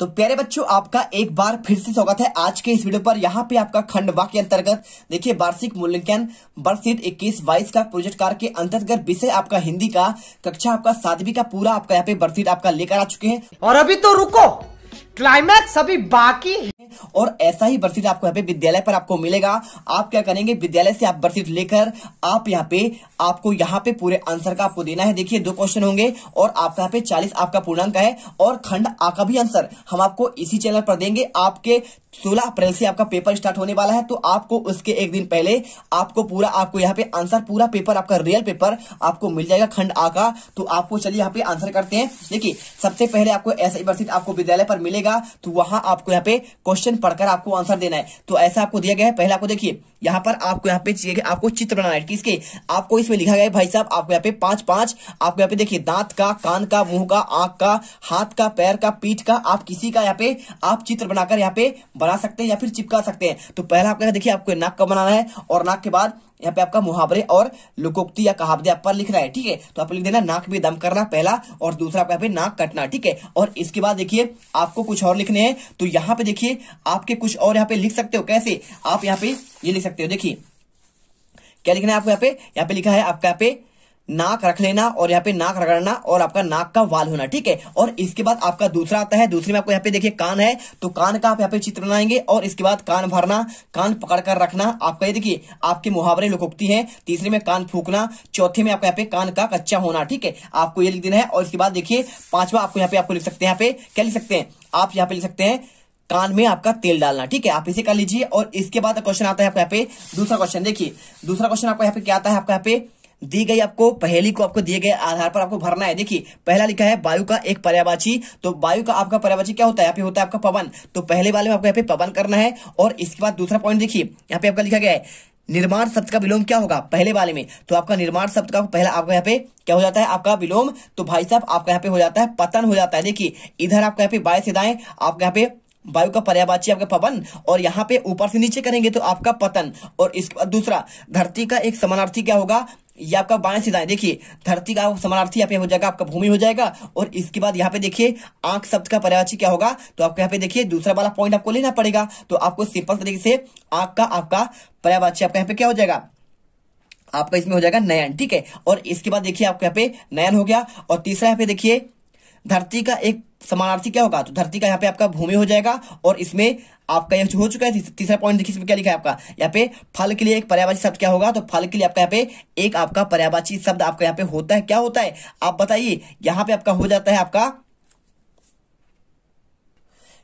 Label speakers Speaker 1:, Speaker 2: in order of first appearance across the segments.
Speaker 1: तो प्यारे बच्चों आपका एक बार फिर से स्वागत है आज के इस वीडियो पर यहाँ पे आपका खंडवा के अंतर्गत देखिए वार्षिक मूल्यांकन वर्ष सीट इक्कीस बाईस का प्रोजेक्ट कार के अंतर्गत विषय आपका हिंदी का कक्षा आपका सातवी का पूरा आपका यहाँ पे वर्ष सीट आपका लेकर आ चुके हैं और अभी तो रुको क्लाइमैक्स अभी बाकी और ऐसा ही बर्सिट आपको यहाँ पे विद्यालय पर आपको मिलेगा आप क्या करेंगे विद्यालय से आप बर्सिट लेकर आप यहाँ पे आपको यहाँ पे पूरे आंसर का आपको देना है देखिए दो क्वेश्चन होंगे और आपका यहाँ पे चालीस आपका पूर्णांक है और खंड आ भी आंसर हम आपको इसी चैनल पर देंगे आपके 16 अप्रैल से आपका पेपर स्टार्ट होने वाला है तो आपको उसके एक दिन पहले आपको पूरा आपको यहाँ पे आंसर पूरा पेपर आपका रियल पेपर आपको मिल जाएगा खंड आ का तो आपको चलिए यहाँ पे आंसर करते हैं देखिए सबसे पहले आपको ऐसा ही बर्सिट आपको विद्यालय पर मिलेगा तो वहां आपको यहाँ पे क्वेश्चन क्वेश्चन पढ़कर आपको आंसर देना है तो ऐसा आपको दिया गया है पहला आपको देखिए यहाँ पर आपको यहाँ पे चाहिए आपको चित्र बनाना है किसके आपको इसमें लिखा गया है भाई साहब आपको यहाँ पे पांच पांच आपको यहाँ पे देखिए दांत का कान का मुंह का आंख का हाथ का पैर का पीठ का आप किसी का यहाँ पे आप चित्र बनाकर यहाँ पे बना सकते हैं या फिर चिपका सकते हैं तो पहला आपको देखिए आपको नाक का बनाना है और नाक के बाद यहाँ पे आपका मुहावरे और लुकोक्ति या कहावते आप पर लिखना है ठीक है तो आप लिख देना नाक में दम करना पहला और दूसरा आपका पे नाक कटना ठीक है और इसके बाद देखिए आपको कुछ और लिखने हैं तो यहाँ पे देखिए आपके कुछ और यहाँ पे लिख सकते हो कैसे आप यहाँ पे ये लिख सकते हो देखिए क्या लिखना है आपको यहाँ पे यहाँ पे लिखा है आपका यहाँ पे नाक रख लेना और यहाँ पे नाक रगड़ना और आपका नाक का वाल होना ठीक है और इसके बाद आपका दूसरा आता है दूसरे में आपको यहाँ पे देखिए कान है तो कान का आप यहाँ पे चित्र बनाएंगे और इसके बाद कान भरना कान पकड़ कर रखना आपका ये देखिए आपके मुहावरे लोकोक्ति है तीसरे में कान फूकना चौथे में आपका यहाँ पे कान का कच्चा होना ठीक है आपको ये लिख देना है और इसके बाद देखिए पांचवा आपको यहाँ पे आपको लिख सकते हैं यहाँ पे क्या लिख सकते हैं आप यहाँ पे लिख सकते हैं कान में आपका तेल डालना ठीक है आप इसे कर लीजिए और इसके बाद क्वेश्चन आता है आपका यहाँ पे दूसरा क्वेश्चन देखिए दूसरा क्वेश्चन आपका यहाँ पे क्या आता है आपका यहाँ पे दी गई आपको पहली को आपको दिए गए आधार पर आपको भरना है देखिए पहला लिखा है वायु का एक पर्यावाची तो वायु का आपका पर्यावाची क्या होता है यहाँ पे होता है आपका पवन तो पहले वाले में आपको यहाँ पे पवन करना है और इसके बाद दूसरा पॉइंट देखिए यहाँ पे आपका लिखा गया है निर्माण शब्द का विलोम क्या होगा पहले वाले में तो आपका निर्माण शब्द का पहला आपका यहाँ पे क्या हो जाता है आपका विलोम तो भाई साहब आपका यहाँ पे हो जाता है पतन हो जाता है देखिए इधर आपका यहाँ पे बाय से दाएं यहाँ पे वायु का पर्यावाची आपका पवन और यहाँ पे ऊपर से नीचे करेंगे तो आपका पतन और इसके बाद दूसरा धरती का एक समानार्थी क्या होगा ये आपका बाएं सीधा है देखिए धरती का समानार्थी यहाँ पे हो जाएगा आपका भूमि हो जाएगा और इसके बाद यहाँ पे देखिए आंख शब्द का पर्यावाची क्या होगा तो आपको यहाँ पे देखिए दूसरा वाला पॉइंट आपको लेना पड़ेगा तो आपको सिंपल तरीके से आंख का आपका पर्यायवाची आपका यहाँ पे क्या हो जाएगा आपका इसमें हो जाएगा नयन ठीक है और इसके बाद देखिए आपको यहाँ पे नयन हो गया और तीसरा यहाँ पे देखिए धरती का एक समानार्थी क्या होगा तो धरती का यहाँ पे आपका भूमि हो जाएगा और इसमें आपका यह हो चुका है तीसरा पॉइंट देखिए इसमें क्या लिखा है आपका यहाँ पे फल के लिए एक पर्यावाची शब्द क्या होगा तो फल के लिए आपका यहाँ पे एक आपका पर्यावाची शब्द आपका यहाँ पे होता है क्या होता है आप बताइए यहाँ पे आपका हो जाता है आपका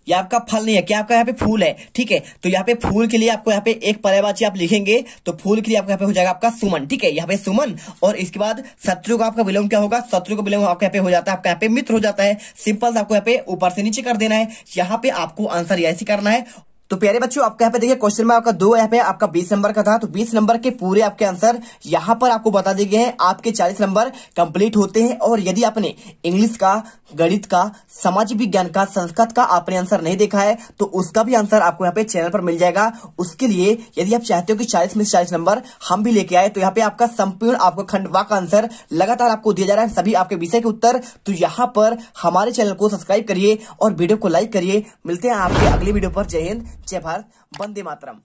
Speaker 1: यह आपका फल नहीं है क्या आपका यहाँ पे फूल है ठीक है तो यहाँ पे फूल के लिए आपको यहाँ पे एक पर्यायवाची आप लिखेंगे तो फूल के लिए आपका यहाँ पे हो जाएगा आपका सुमन ठीक है यहाँ पे सुमन और इसके बाद शत्रु का आपका विलोम क्या होगा शत्रु का विलोम आपका यहाँ पे हो जाता है आपका यहाँ पे मित्र हो जाता है सिंपल आपको यहाँ पे ऊपर से नीचे कर देना है यहाँ पे आपको आंसर ऐसे करना है तो प्यारे बच्चों आपके यहाँ पे देखिए क्वेश्चन में आपका दो यहाँ पे आपका बीस नंबर का था तो बीस नंबर के पूरे आपके आंसर यहाँ पर आपको बता दिए गए हैं आपके चालीस नंबर कंप्लीट होते हैं और यदि आपने इंग्लिश का गणित का सामाजिक विज्ञान का संस्कृत का आपने आंसर नहीं देखा है तो उसका भी आंसर आपको यहाँ पे चैनल पर मिल जाएगा उसके लिए यदि आप चाहते हो कि चालीस में चालीस नंबर हम भी लेके आए तो यहाँ पे आपका संपूर्ण आपको खंडवा का आंसर लगातार आपको दिया जा रहा है सभी आपके विषय के उत्तर तो यहाँ पर हमारे चैनल को सब्सक्राइब करिए और वीडियो को लाइक करिए मिलते हैं आपके अगले वीडियो पर जय हिंद जय भारत वंदे मातरम